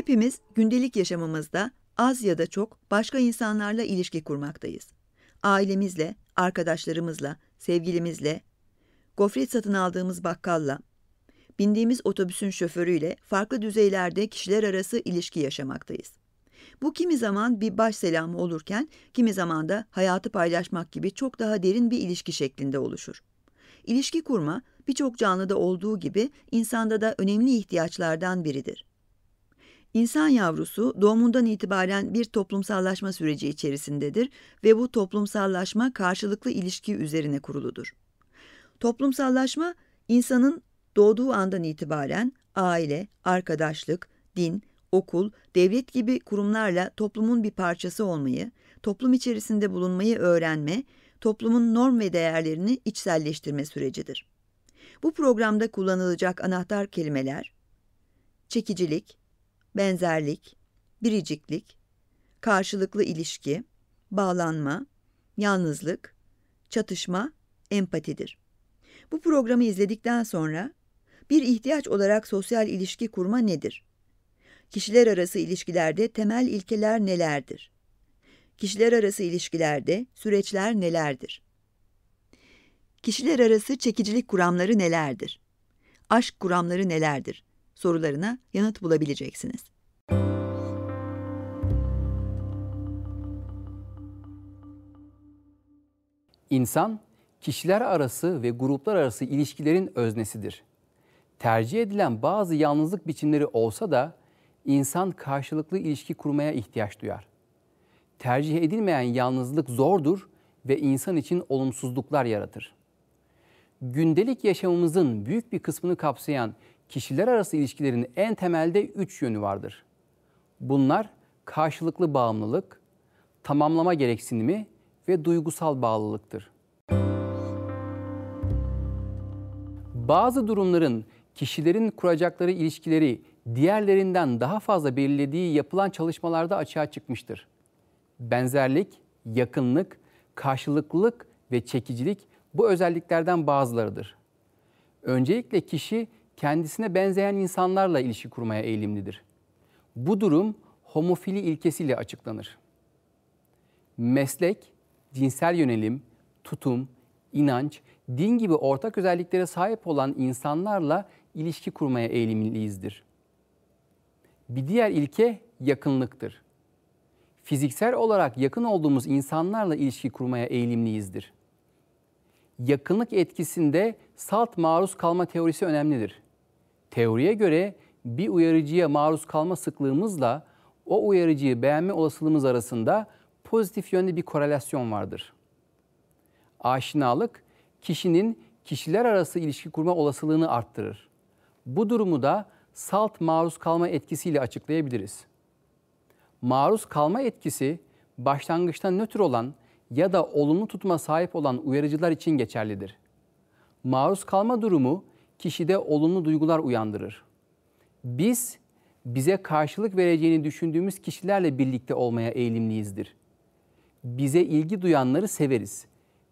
Hepimiz gündelik yaşamımızda az ya da çok başka insanlarla ilişki kurmaktayız. Ailemizle, arkadaşlarımızla, sevgilimizle, gofret satın aldığımız bakkalla, bindiğimiz otobüsün şoförüyle farklı düzeylerde kişiler arası ilişki yaşamaktayız. Bu kimi zaman bir baş selamı olurken kimi zaman da hayatı paylaşmak gibi çok daha derin bir ilişki şeklinde oluşur. İlişki kurma birçok canlıda olduğu gibi insanda da önemli ihtiyaçlardan biridir. İnsan yavrusu doğumundan itibaren bir toplumsallaşma süreci içerisindedir ve bu toplumsallaşma karşılıklı ilişki üzerine kuruludur. Toplumsallaşma, insanın doğduğu andan itibaren aile, arkadaşlık, din, okul, devlet gibi kurumlarla toplumun bir parçası olmayı, toplum içerisinde bulunmayı öğrenme, toplumun norm ve değerlerini içselleştirme sürecidir. Bu programda kullanılacak anahtar kelimeler çekicilik, benzerlik, biriciklik, karşılıklı ilişki, bağlanma, yalnızlık, çatışma, empatidir. Bu programı izledikten sonra bir ihtiyaç olarak sosyal ilişki kurma nedir? Kişiler arası ilişkilerde temel ilkeler nelerdir? Kişiler arası ilişkilerde süreçler nelerdir? Kişiler arası çekicilik kuramları nelerdir? Aşk kuramları nelerdir? sorularına yanıt bulabileceksiniz. İnsan, kişiler arası ve gruplar arası ilişkilerin öznesidir. Tercih edilen bazı yalnızlık biçimleri olsa da insan karşılıklı ilişki kurmaya ihtiyaç duyar. Tercih edilmeyen yalnızlık zordur ve insan için olumsuzluklar yaratır. Gündelik yaşamımızın büyük bir kısmını kapsayan kişiler arası ilişkilerin en temelde üç yönü vardır. Bunlar karşılıklı bağımlılık, tamamlama gereksinimi ve duygusal bağlılıktır. Bazı durumların kişilerin kuracakları ilişkileri diğerlerinden daha fazla belirlediği yapılan çalışmalarda açığa çıkmıştır. Benzerlik, yakınlık, karşılıklılık ve çekicilik bu özelliklerden bazılarıdır. Öncelikle kişi kendisine benzeyen insanlarla ilişki kurmaya eğilimlidir. Bu durum homofili ilkesiyle açıklanır. Meslek, cinsel yönelim, tutum, inanç, din gibi ortak özelliklere sahip olan insanlarla ilişki kurmaya eğilimliyizdir. Bir diğer ilke yakınlıktır. Fiziksel olarak yakın olduğumuz insanlarla ilişki kurmaya eğilimliyizdir. Yakınlık etkisinde salt maruz kalma teorisi önemlidir. Teoriye göre bir uyarıcıya maruz kalma sıklığımızla o uyarıcıyı beğenme olasılığımız arasında pozitif yönde bir korelasyon vardır. Aşinalık kişinin kişiler arası ilişki kurma olasılığını arttırır. Bu durumu da salt maruz kalma etkisiyle açıklayabiliriz. Maruz kalma etkisi başlangıçta nötr olan ya da olumlu tutuma sahip olan uyarıcılar için geçerlidir. Maruz kalma durumu kişide olumlu duygular uyandırır. Biz bize karşılık vereceğini düşündüğümüz kişilerle birlikte olmaya eğilimliyizdir. Bize ilgi duyanları severiz.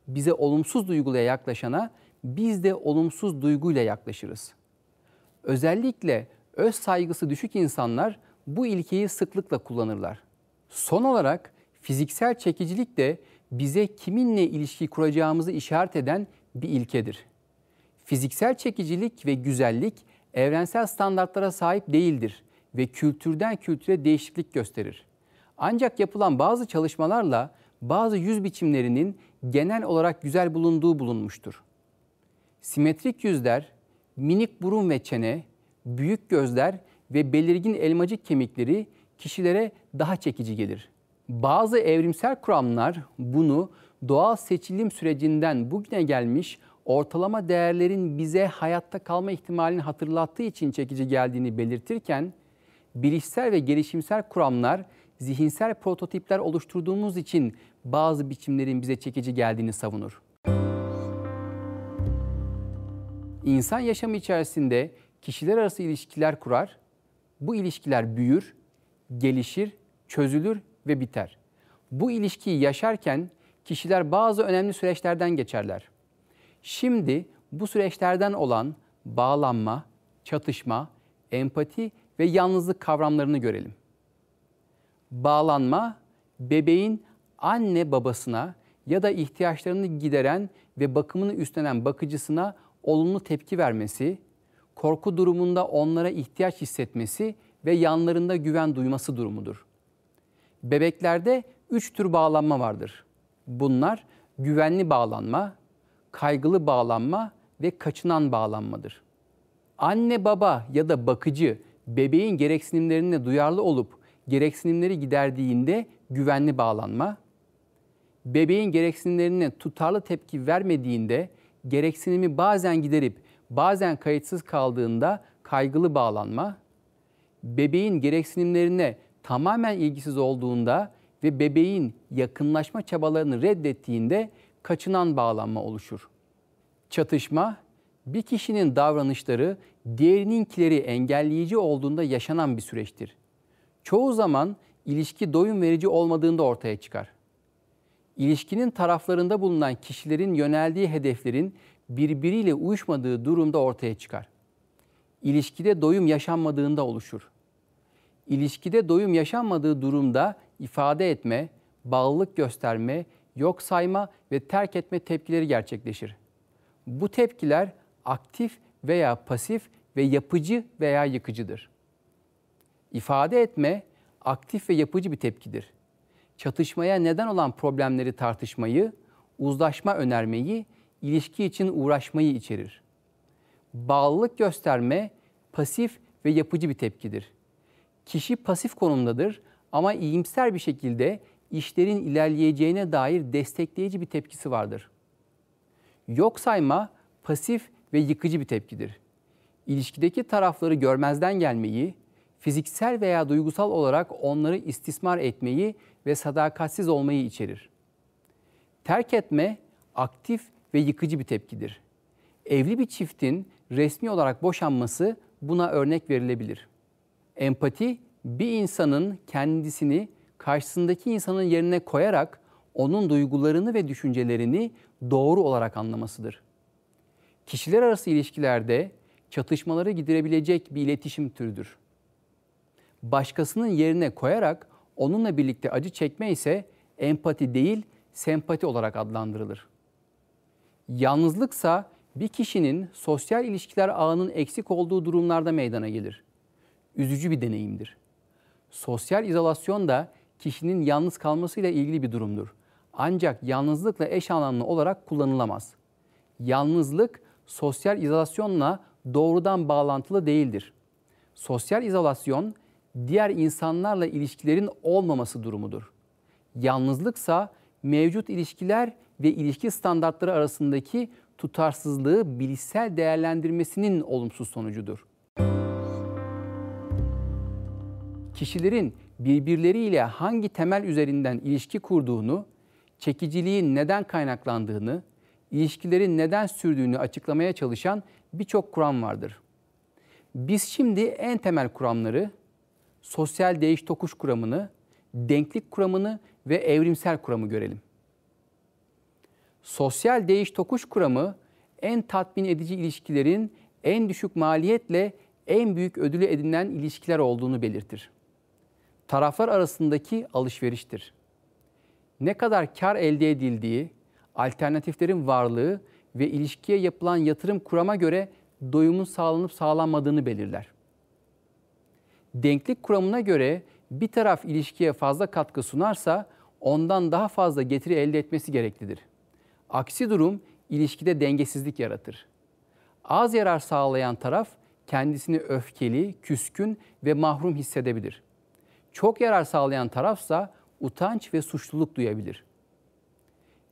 Bize olumsuz duyguya yaklaşana biz de olumsuz duyguyla yaklaşırız. Özellikle öz saygısı düşük insanlar bu ilkeyi sıklıkla kullanırlar. Son olarak fiziksel çekicilik de bize kiminle ilişki kuracağımızı işaret eden bir ilkedir. Fiziksel çekicilik ve güzellik evrensel standartlara sahip değildir ve kültürden kültüre değişiklik gösterir. Ancak yapılan bazı çalışmalarla bazı yüz biçimlerinin genel olarak güzel bulunduğu bulunmuştur. Simetrik yüzler, minik burun ve çene, büyük gözler ve belirgin elmacık kemikleri kişilere daha çekici gelir. Bazı evrimsel kuramlar bunu doğal seçilim sürecinden bugüne gelmiş ortalama değerlerin bize hayatta kalma ihtimalini hatırlattığı için çekici geldiğini belirtirken, bilişsel ve gelişimsel kuramlar zihinsel prototipler oluşturduğumuz için bazı biçimlerin bize çekici geldiğini savunur. İnsan yaşamı içerisinde kişiler arası ilişkiler kurar, bu ilişkiler büyür, gelişir, çözülür ve biter. Bu ilişkiyi yaşarken kişiler bazı önemli süreçlerden geçerler. Şimdi bu süreçlerden olan bağlanma, çatışma, empati ve yalnızlık kavramlarını görelim. Bağlanma, bebeğin anne babasına ya da ihtiyaçlarını gideren ve bakımını üstlenen bakıcısına olumlu tepki vermesi, korku durumunda onlara ihtiyaç hissetmesi ve yanlarında güven duyması durumudur. Bebeklerde üç tür bağlanma vardır. Bunlar güvenli bağlanma, kaygılı bağlanma ve kaçınan bağlanmadır. Anne baba ya da bakıcı bebeğin gereksinimlerine duyarlı olup gereksinimleri giderdiğinde güvenli bağlanma, bebeğin gereksinimlerine tutarlı tepki vermediğinde gereksinimi bazen giderip bazen kayıtsız kaldığında kaygılı bağlanma, bebeğin gereksinimlerine tamamen ilgisiz olduğunda ve bebeğin yakınlaşma çabalarını reddettiğinde kaçınan bağlanma oluşur. Çatışma, bir kişinin davranışları diğerininkileri engelleyici olduğunda yaşanan bir süreçtir. Çoğu zaman ilişki doyum verici olmadığında ortaya çıkar. İlişkinin taraflarında bulunan kişilerin yöneldiği hedeflerin birbiriyle uyuşmadığı durumda ortaya çıkar. İlişkide doyum yaşanmadığında oluşur. İlişkide doyum yaşanmadığı durumda ifade etme, bağlılık gösterme yok sayma ve terk etme tepkileri gerçekleşir. Bu tepkiler aktif veya pasif ve yapıcı veya yıkıcıdır. İfade etme aktif ve yapıcı bir tepkidir. Çatışmaya neden olan problemleri tartışmayı, uzlaşma önermeyi, ilişki için uğraşmayı içerir. Bağlılık gösterme pasif ve yapıcı bir tepkidir. Kişi pasif konumdadır ama iyimser bir şekilde işlerin ilerleyeceğine dair destekleyici bir tepkisi vardır. Yok sayma pasif ve yıkıcı bir tepkidir. İlişkideki tarafları görmezden gelmeyi, fiziksel veya duygusal olarak onları istismar etmeyi ve sadakatsiz olmayı içerir. Terk etme aktif ve yıkıcı bir tepkidir. Evli bir çiftin resmi olarak boşanması buna örnek verilebilir. Empati bir insanın kendisini karşısındaki insanın yerine koyarak onun duygularını ve düşüncelerini doğru olarak anlamasıdır. Kişiler arası ilişkilerde çatışmaları giderebilecek bir iletişim türüdür. Başkasının yerine koyarak onunla birlikte acı çekme ise empati değil, sempati olarak adlandırılır. Yalnızlıksa bir kişinin sosyal ilişkiler ağının eksik olduğu durumlarda meydana gelir. Üzücü bir deneyimdir. Sosyal izolasyon da kişinin yalnız kalmasıyla ilgili bir durumdur. Ancak yalnızlıkla eş anlamlı olarak kullanılamaz. Yalnızlık sosyal izolasyonla doğrudan bağlantılı değildir. Sosyal izolasyon diğer insanlarla ilişkilerin olmaması durumudur. Yalnızlıksa mevcut ilişkiler ve ilişki standartları arasındaki tutarsızlığı bilişsel değerlendirmesinin olumsuz sonucudur. Kişilerin birbirleriyle hangi temel üzerinden ilişki kurduğunu, çekiciliğin neden kaynaklandığını, ilişkilerin neden sürdüğünü açıklamaya çalışan birçok kuram vardır. Biz şimdi en temel kuramları, sosyal değiş tokuş kuramını, denklik kuramını ve evrimsel kuramı görelim. Sosyal değiş tokuş kuramı en tatmin edici ilişkilerin en düşük maliyetle en büyük ödülü edinilen ilişkiler olduğunu belirtir taraflar arasındaki alışveriştir. Ne kadar kar elde edildiği, alternatiflerin varlığı ve ilişkiye yapılan yatırım kurama göre doyumun sağlanıp sağlanmadığını belirler. Denklik kuramına göre bir taraf ilişkiye fazla katkı sunarsa ondan daha fazla getiri elde etmesi gereklidir. Aksi durum ilişkide dengesizlik yaratır. Az yarar sağlayan taraf kendisini öfkeli, küskün ve mahrum hissedebilir. Çok yarar sağlayan tarafsa utanç ve suçluluk duyabilir.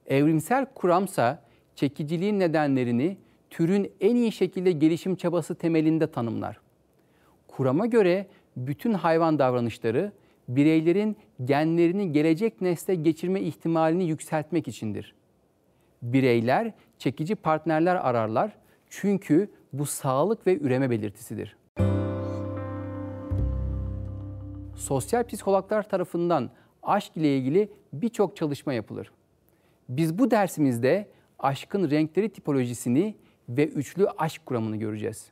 Evrimsel kuramsa çekiciliğin nedenlerini türün en iyi şekilde gelişim çabası temelinde tanımlar. Kurama göre bütün hayvan davranışları bireylerin genlerini gelecek nesle geçirme ihtimalini yükseltmek içindir. Bireyler çekici partnerler ararlar çünkü bu sağlık ve üreme belirtisidir. sosyal psikologlar tarafından aşk ile ilgili birçok çalışma yapılır. Biz bu dersimizde aşkın renkleri tipolojisini ve üçlü aşk kuramını göreceğiz.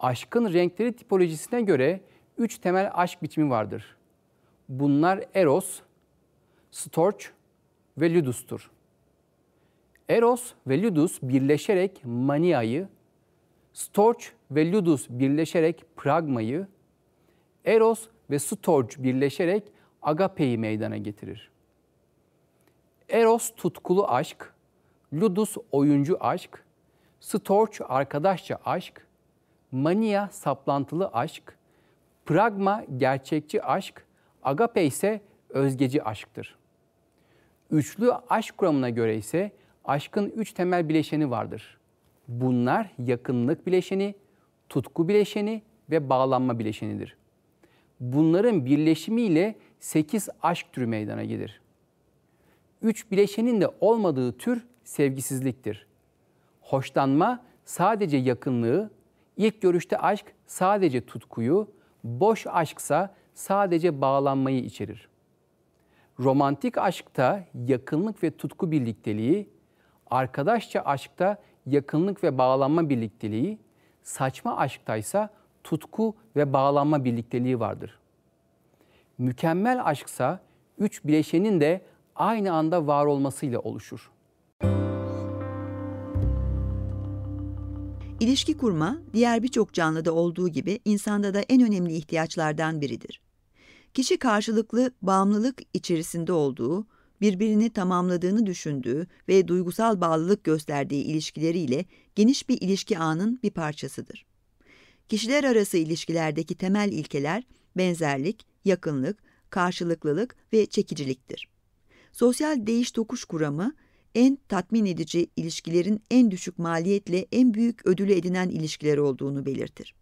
Aşkın renkleri tipolojisine göre üç temel aşk biçimi vardır. Bunlar Eros, Storch ve Ludus'tur. Eros ve Ludus birleşerek maniayı, Storch ve Ludus birleşerek pragmayı, Eros ve storge birleşerek agape'yi meydana getirir. Eros tutkulu aşk, ludus oyuncu aşk, storch arkadaşça aşk, mania saplantılı aşk, pragma gerçekçi aşk, agape ise özgeci aşktır. Üçlü aşk kuramına göre ise aşkın üç temel bileşeni vardır. Bunlar yakınlık bileşeni, tutku bileşeni ve bağlanma bileşenidir.'' bunların birleşimiyle 8 aşk türü meydana gelir. Üç bileşenin de olmadığı tür sevgisizliktir. Hoşlanma sadece yakınlığı, ilk görüşte aşk sadece tutkuyu, boş aşksa sadece bağlanmayı içerir. Romantik aşkta yakınlık ve tutku birlikteliği, arkadaşça aşkta yakınlık ve bağlanma birlikteliği, saçma aşktaysa ise tutku ve bağlanma birlikteliği vardır. Mükemmel aşksa üç bileşenin de aynı anda var olmasıyla oluşur. İlişki kurma, diğer birçok canlıda olduğu gibi insanda da en önemli ihtiyaçlardan biridir. Kişi karşılıklı bağımlılık içerisinde olduğu, birbirini tamamladığını düşündüğü ve duygusal bağlılık gösterdiği ilişkileriyle geniş bir ilişki ağının bir parçasıdır. Kişiler arası ilişkilerdeki temel ilkeler benzerlik, yakınlık, karşılıklılık ve çekiciliktir. Sosyal değiş tokuş kuramı, en tatmin edici ilişkilerin en düşük maliyetle en büyük ödülü edinen ilişkiler olduğunu belirtir.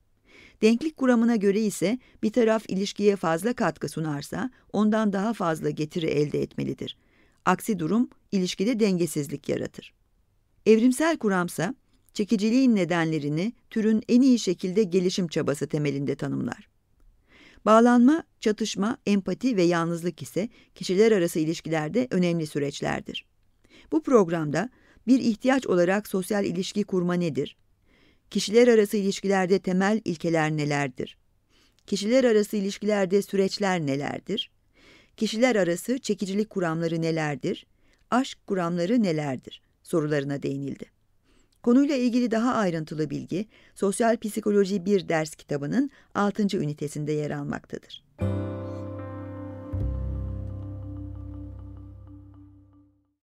Denklik kuramına göre ise bir taraf ilişkiye fazla katkı sunarsa ondan daha fazla getiri elde etmelidir. Aksi durum ilişkide dengesizlik yaratır. Evrimsel kuramsa çekiciliğin nedenlerini türün en iyi şekilde gelişim çabası temelinde tanımlar. Bağlanma, çatışma, empati ve yalnızlık ise kişiler arası ilişkilerde önemli süreçlerdir. Bu programda bir ihtiyaç olarak sosyal ilişki kurma nedir? Kişiler arası ilişkilerde temel ilkeler nelerdir? Kişiler arası ilişkilerde süreçler nelerdir? Kişiler arası çekicilik kuramları nelerdir? Aşk kuramları nelerdir? sorularına değinildi. Konuyla ilgili daha ayrıntılı bilgi Sosyal Psikoloji 1 ders kitabının 6. ünitesinde yer almaktadır. Müzik